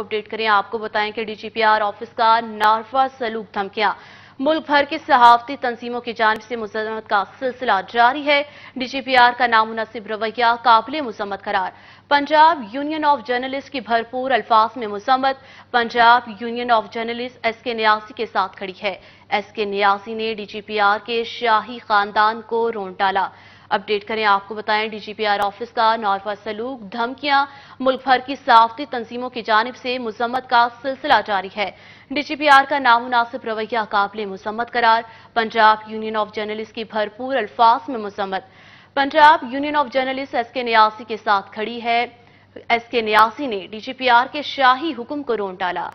update करें आपको बताएं कि डीजीपीआर ऑफिस का नारफा सलूक धमकियां मुल्क भर की सहाफती तंजीमों की जानब से मुजम्मत का सिलसिला जारी है डीजीपीआर का नामनासिब रवैया काबिल मुजम्मत करार पंजाब यूनियन ऑफ जर्नलिस्ट की भरपूर अल्फाज में मुजम्मत Punjab union of journalists के न्यासी के साथ खड़ी है एस के न्यासी ने डीजीपीआर के शाही खानदान को रोन डाला अपडेट करें आपको बताएं डीजीपीआर ऑफिस का नौरवा सलूक धमकियां मुल्क भर की सहाफती तंजीमों की जानब से मजम्मत का सिलसिला जारी है डीजीपीआर का नामुनासिब रवैया काबिल मजम्मत करार पंजाब यूनियन ऑफ जर्नलिस्ट की भरपूर अल्फाज में मजम्मत Punjab union of journalists के न्यासी के साथ खड़ी है एस के न्यासी ने डीजीपीआर के शाही हुक्म को रोन डाला